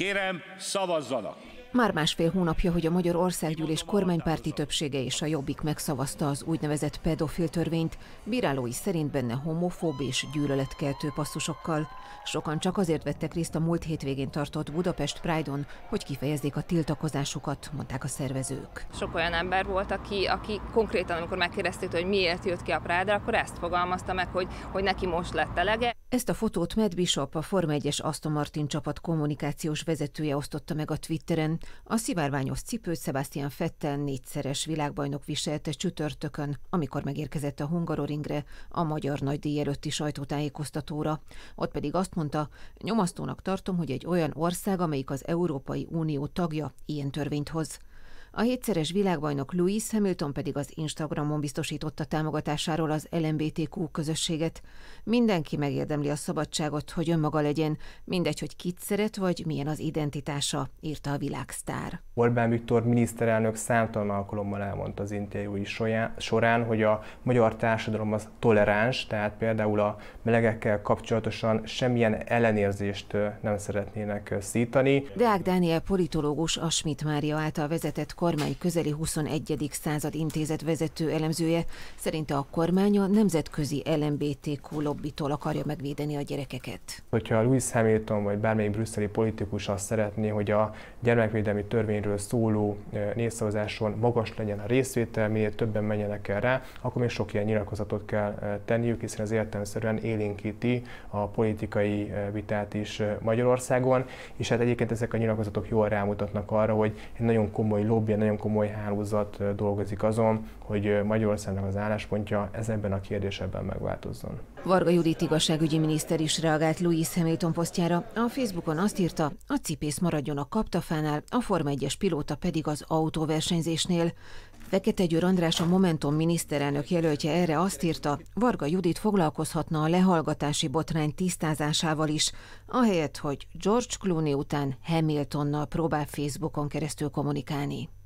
Kérem, szavazzanak! Már másfél hónapja, hogy a Magyar Országgyűlés kormánypárti többsége és a Jobbik megszavazta az úgynevezett pedofil törvényt, bírálói szerint benne homofób és gyűlöletkeltő passzusokkal. Sokan csak azért vettek részt a múlt hétvégén tartott Budapest Pride-on, hogy kifejezzék a tiltakozásukat, mondták a szervezők. Sok olyan ember volt, aki, aki konkrétan, amikor megkérdezték, hogy miért jött ki a Pride-ra, akkor ezt fogalmazta meg, hogy, hogy neki most lett elege. Ezt a fotót Matt Bishop, a Forma 1-es Aston Martin csapat kommunikációs vezetője osztotta meg a Twitteren. A szivárványos cipőt Sebastian Fettel négyszeres világbajnok viselte csütörtökön, amikor megérkezett a Hungaroringre, a magyar nagydíj előtti sajtótájékoztatóra. Ott pedig azt mondta, nyomasztónak tartom, hogy egy olyan ország, amelyik az Európai Unió tagja, ilyen törvényt hoz. A hétszeres világbajnok Louis Hamilton pedig az Instagramon biztosította támogatásáról az LMBTQ közösséget. Mindenki megérdemli a szabadságot, hogy önmaga legyen, mindegy, hogy kit szeret vagy milyen az identitása, írta a világsztár. Orbán Viktor miniszterelnök számtalan alkalommal elmondta az interjúi során, hogy a magyar társadalom az toleráns, tehát például a melegekkel kapcsolatosan semmilyen ellenérzést nem szeretnének szítani. Deák Dániel politológus Schmidt Mária által vezetett kormány közeli 21. század intézet vezető elemzője szerinte a kormány a nemzetközi LMBTQ lobbitól akarja megvédeni a gyerekeket. Hogyha a Louis Hamilton vagy bármelyik brüsszeli politikus azt szeretné, hogy a gyermekvédelmi törvényről szóló népszavazáson magas legyen a részvétel, miért többen menjenek el rá, akkor még sok ilyen nyilatkozatot kell tenniük, hiszen az értelmeszerűen élénkíti a politikai vitát is Magyarországon, és hát egyébként ezek a nyilatkozatok jól rámutatnak arra, hogy egy nagyon komoly lobby egy nagyon komoly hálózat dolgozik azon, hogy Magyarországnak az álláspontja ezenben a kérdésebben megváltozzon. Varga Judit igazságügyi miniszter is reagált Louis Hamilton posztjára. A Facebookon azt írta, a cipész maradjon a kaptafánál, a Forma 1-es pilóta pedig az autóversenyzésnél. Fekete Győr András a Momentum miniszterelnök jelöltje erre azt írta, Varga Judit foglalkozhatna a lehallgatási botrány tisztázásával is, ahelyett, hogy George Clooney után Hamiltonnal próbál Facebookon keresztül kommunikálni.